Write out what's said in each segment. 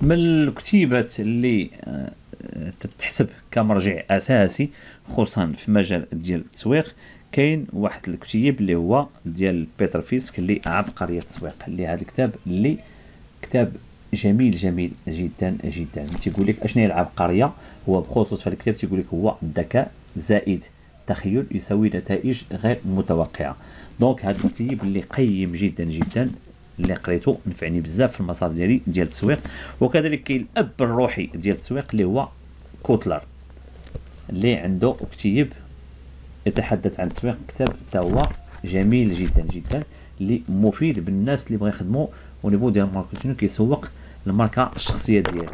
من الكتيبات اللي آه، تتحسب كمرجع اساسي خصوصا في مجال ديال التسويق كاين واحد الكتيب اللي هو ديال بيتر فيسك اللي عبقريه التسويق اللي هذا الكتاب اللي كتاب جميل جميل جدا جدا تيقول لك اشنو هي العبقريه هو بخصوص في الكتاب تيقول لك هو الذكاء زائد تخيل يساوي نتائج غير متوقعه دونك هذا الكتيب اللي قيم جدا جدا اللي قريتو نفعني بزاف في المسار ديالي ديال التسويق وكذلك كاين الاب الروحي ديال التسويق اللي هو كوتلر اللي عنده كتيب يتحدث عن التسويق كتاب حتى هو جميل جدا جدا اللي مفيد بالناس اللي بغا يخدموا ونيفو ديال الماركتينغ كيسوق الماركه الشخصيه ديالو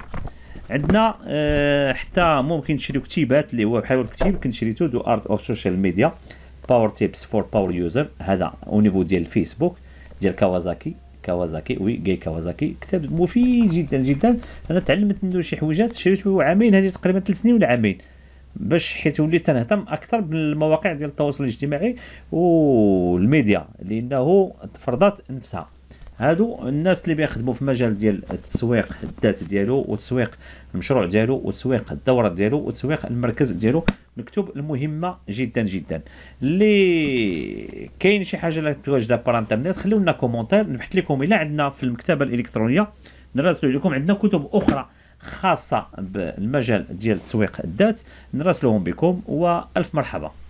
عندنا أه حتى ممكن تشريو كتيبات اللي هو بحال الكتيب كنت شريتو دو ارت اوف سوشيال ميديا باور تيبس فور باور يوزر هذا اونيفو ديال الفيسبوك ديال كاوازاكي كوازاكي وي جاي كوازاكي كتاب مفيد جدا جدا انا تعلمت منه شي حويجات شريته عامين هذه تقريبا ثلاث سنين ولا عامين باش حيت وليت تنهتم اكثر بالمواقع ديال التواصل الاجتماعي والميديا لانه فرضت نفسها هادو الناس اللي بيخدموا في مجال ديال التسويق الذات ديالو وتسويق المشروع ديالو وتسويق الدوره ديالو وتسويق المركز ديالو مكتوب المهمه جدا جدا اللي كاين شي حاجه لا تواجدها بار انترنت خليو لنا كومونتير نبحث لكم الا عندنا في المكتبه الالكترونيه نراسلوا لكم عندنا كتب اخرى خاصه بالمجال ديال تسويق الذات نراسلوهم بكم والف مرحبا